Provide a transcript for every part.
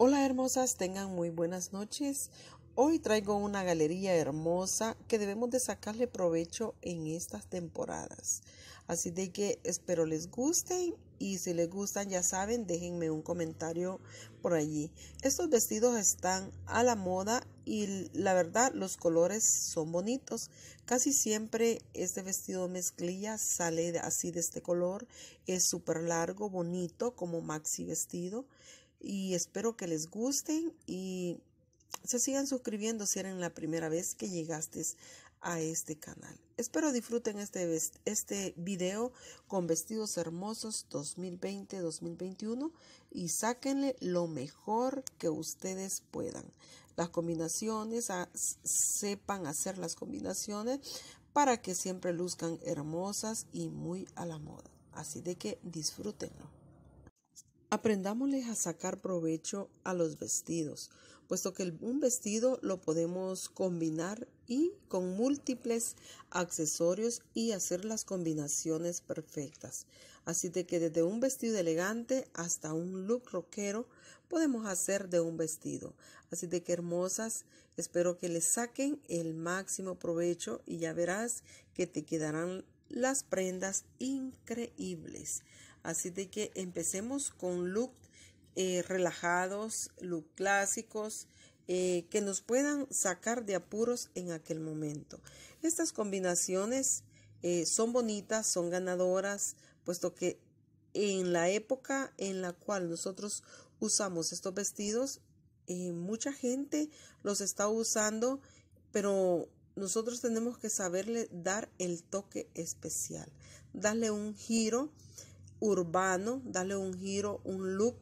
Hola hermosas, tengan muy buenas noches. Hoy traigo una galería hermosa que debemos de sacarle provecho en estas temporadas. Así de que espero les gusten y si les gustan ya saben, déjenme un comentario por allí. Estos vestidos están a la moda y la verdad los colores son bonitos. Casi siempre este vestido mezclilla sale así de este color. Es súper largo, bonito como maxi vestido y espero que les gusten y se sigan suscribiendo si eran la primera vez que llegaste a este canal. Espero disfruten este, este video con vestidos hermosos 2020-2021 y sáquenle lo mejor que ustedes puedan. Las combinaciones, ah, sepan hacer las combinaciones para que siempre luzcan hermosas y muy a la moda. Así de que disfrútenlo. Aprendámosles a sacar provecho a los vestidos, puesto que un vestido lo podemos combinar y con múltiples accesorios y hacer las combinaciones perfectas. Así de que desde un vestido elegante hasta un look rockero podemos hacer de un vestido. Así de que hermosas, espero que les saquen el máximo provecho y ya verás que te quedarán las prendas increíbles. Así de que empecemos con look eh, relajados, look clásicos, eh, que nos puedan sacar de apuros en aquel momento. Estas combinaciones eh, son bonitas, son ganadoras, puesto que en la época en la cual nosotros usamos estos vestidos, mucha gente los está usando, pero nosotros tenemos que saberle dar el toque especial, darle un giro urbano, darle un giro, un look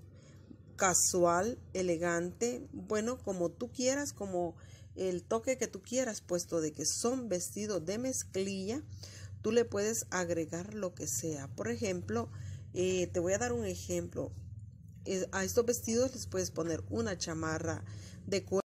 casual, elegante, bueno, como tú quieras, como el toque que tú quieras, puesto de que son vestidos de mezclilla, tú le puedes agregar lo que sea. Por ejemplo, eh, te voy a dar un ejemplo. Eh, a estos vestidos les puedes poner una chamarra de cuero